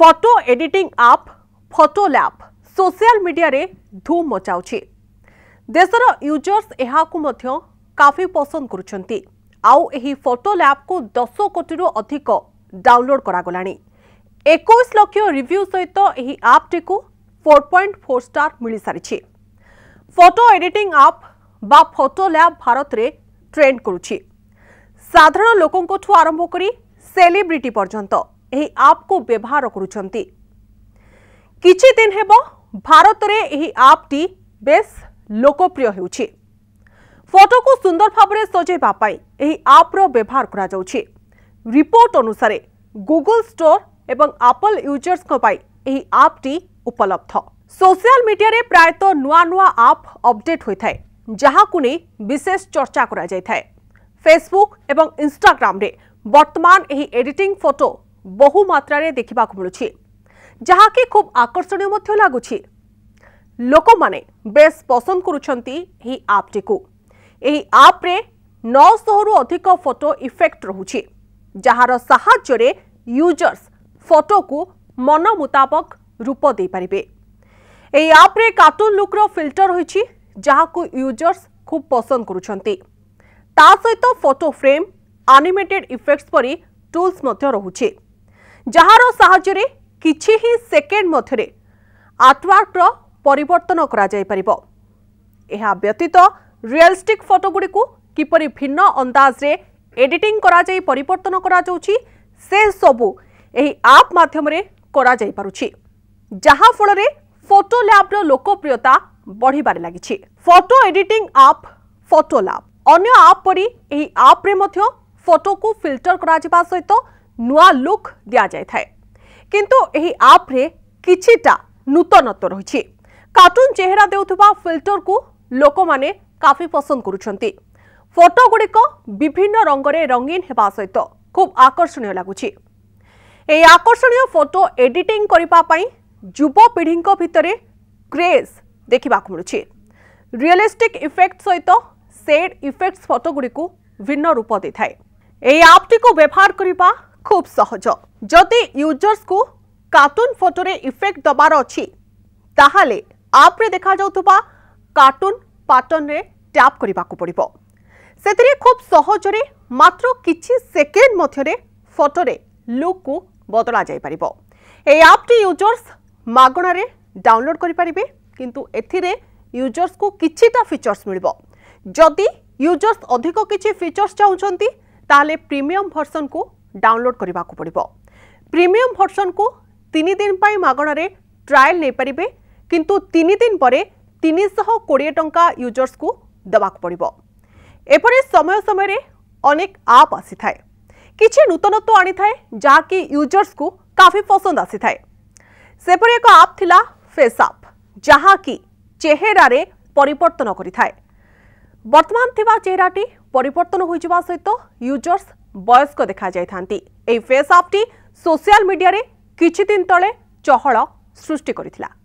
photo editing app photo lab social ମିଡ଼ିଆରେ ଧୁମ୍ ମଚାଉଛି ଦେଶର ୟୁଜର୍ସ ଏହାକୁ ମଧ୍ୟ କାଫି ପସନ୍ଦ କରୁଛନ୍ତି ଆଉ ଏହି ଫଟୋ ଲ୍ୟାବ୍କୁ ଦଶ କୋଟିରୁ ଅଧିକ ଡାଉନଲୋଡ୍ କରାଗଲାଣି ଏକୋଇଶ ଲକ୍ଷ ରିଭ୍ୟୁ ସହିତ ଏହି ଆପ୍ଟିକୁ ଫୋର୍ ପଏଣ୍ଟ ଫୋର୍ ଷ୍ଟାର୍ ମିଳିସାରିଛି ଫଟୋ ଏଡିଟିଂ ଆପ୍ ବା ଫଟୋ ଲ୍ୟାବ୍ ଭାରତରେ ଟ୍ରେଣ୍ଡ କରୁଛି ସାଧାରଣ ଲୋକଙ୍କଠୁ ଆରମ୍ଭ କରି ସେଲିବ୍ରିଟି ପର୍ଯ୍ୟନ୍ତ ଏହି ଆପ୍କୁ ବ୍ୟବହାର କରୁଛନ୍ତି କିଛି ଦିନ ହେବ ଭାରତରେ ଏହି ଆପ୍ଟି ବେଶ୍ ଲୋକପ୍ରିୟ ହେଉଛି ଫଟୋକୁ ସୁନ୍ଦର ଭାବରେ ସଜେଇବା ପାଇଁ ଏହି ଆପ୍ର ବ୍ୟବହାର କରାଯାଉଛି ରିପୋର୍ଟ ଅନୁସାରେ ଗୁଗୁଲ ଷ୍ଟୋର ଏବଂ ଆପଲ୍ ୟୁଜର୍ସଙ୍କ ପାଇଁ ଏହି ଆପ୍ଟି ଉପଲବ୍ଧ সোশিয়াল মিডিয়ায় প্রায়ত নূয়া নূয়া আপ অপডেট হয়ে থাকে যাহাকু নেই বিশেষ চর্চা করা যাই ফেসবুক এবং ইনস্টাগ্রামে বর্তমান এই এডিটিং ফটো ବହୁ ମାତ୍ରାରେ ଦେଖିବାକୁ ମିଳୁଛି ଯାହାକି ଖୁବ୍ ଆକର୍ଷଣୀୟ ମଧ୍ୟ ଲାଗୁଛି ଲୋକମାନେ ବେଶ୍ ପସନ୍ଦ କରୁଛନ୍ତି ଏହି ଆପ୍ଟିକୁ ଏହି ଆପ୍ରେ ନଅଶହରୁ ଅଧିକ ଫଟୋ ଇଫେକ୍ଟ ରହୁଛି ଯାହାର ସାହାଯ୍ୟରେ ୟୁଜର୍ସ ଫଟୋକୁ ମନ ମୁତାବକ ରୂପ ଦେଇପାରିବେ ଏହି ଆପ୍ରେ କାର୍ଟୁନ୍ ଲୁକ୍ର ଫିଲ୍ଟର ରହିଛି ଯାହାକୁ ୟୁଜର୍ସ ଖୁବ୍ ପସନ୍ଦ କରୁଛନ୍ତି ତା ସହିତ ଫଟୋ ଫ୍ରେମ୍ ଆନିମେଟେଡ୍ ଇଫେକ୍ଟସ୍ ପରି ଟୁଲ୍ସ ମଧ୍ୟ ରହୁଛି ଯାହାର ସାହାଯ୍ୟରେ କିଛି ହିଁ ସେକେଣ୍ଡ ମଧ୍ୟରେ ଆର୍ଟୱାର୍କର ପରିବର୍ତ୍ତନ କରାଯାଇପାରିବ ଏହା ବ୍ୟତୀତ ରିଅଲିଷ୍ଟିକ୍ ଫଟୋଗୁଡ଼ିକୁ କିପରି ଭିନ୍ନ ଅନ୍ଦାଜରେ ଏଡିଟିଂ କରାଯାଇ ପରିବର୍ତ୍ତନ କରାଯାଉଛି ସେସବୁ ଏହି ଆପ୍ ମାଧ୍ୟମରେ କରାଯାଇପାରୁଛି ଯାହାଫଳରେ ଫଟୋ ଲ୍ୟାବ୍ର ଲୋକପ୍ରିୟତା ବଢ଼ିବାରେ ଲାଗିଛି photo editing app photo lab ଅନ୍ୟ ଆପ୍ ପରି ଏହି ଆପ୍ରେ ମଧ୍ୟ ଫଟୋକୁ ଫିଲ୍ଟର କରାଯିବା ସହିତ ନୂଆ ଲୁକ୍ ଦିଆଯାଇଥାଏ କିନ୍ତୁ ଏହି ଆପ୍ରେ କିଛିଟା ନୂତନତ୍ୱ ରହିଛି କାର୍ଟୁନ୍ ଚେହେରା ଦେଉଥିବା ଫିଲ୍ଟରକୁ ଲୋକମାନେ କାଫି ପସନ୍ଦ କରୁଛନ୍ତି ଫଟୋଗୁଡ଼ିକ ବିଭିନ୍ନ ରଙ୍ଗରେ ରଙ୍ଗୀନ ହେବା ସହିତ ଖୁବ୍ ଆକର୍ଷଣୀୟ ଲାଗୁଛି ଏହି ଆକର୍ଷଣୀୟ ଫଟୋ ଏଡିଟିଂ କରିବା ପାଇଁ ଯୁବପିଢ଼ିଙ୍କ ଭିତରେ କ୍ରେଜ୍ ଦେଖିବାକୁ ମିଳୁଛି ରିଏଲିଷ୍ଟିକ୍ ଇଫେକ୍ଟ ସହିତ ସେଡ୍ ଇଫେକ୍ଟସ୍ ଫଟୋଗୁଡ଼ିକୁ ଭିନ୍ନ ରୂପ ଦେଇଥାଏ ଏହି ଆପ୍ଟିକୁ ବ୍ୟବହାର କରିବା খুব সহজ যদি ইউজর্সকু কার্টুন ফটোরে ইফেক্ট দেবার অছি তাহলে আপ্রে দেখা যাওয়া কার্টুন পাটনরে ট্যাপ করা পড়ব সেতিরে খুব সহজরে মাত্র কিছু সেকেন্ড মধ্যে ফটোরে লুকু বদলা যাইপার এই আপটি ইউজর্স মাগণারে ডাউনলোড করে পারে কিন্তু এথিরে ইউজর্সকু কিছুটা ফিচর্স মিলব যদি ইউজর্স অধিক কিছু ফিচর্স চাহুন তাহলে প্রিমিয়ম ভর্সনকু डाउनलोड करने को पड़ो प्रिमियम भर्सन को तीन दिन पर मगणारे ट्राएल नहीं पारे किंतु तीन दिन पर कोड़े टा यूजर्स को देवाक पड़ो एपरी समय समय अनेक आप आसी थाए किसी नूतनत्व आनी थाए जहाँकि यूजर्स को काफ़ी पसंद आसी थाए सेपरी एक आप थिला फेस आप जहाँकि चेहरार परिवर्तन बर्तमान थिबा चेहराटी परिवर्तन होइजबा सहित यूजर्स ବୟସ୍କ ଦେଖାଯାଇଥାନ୍ତି ଏହି ଫେସ୍ ଆପ୍ଟି ସୋସିଆଲ ମିଡିଆରେ କିଛିଦିନ ତଳେ ଚହଳ ସୃଷ୍ଟି କରିଥିଲା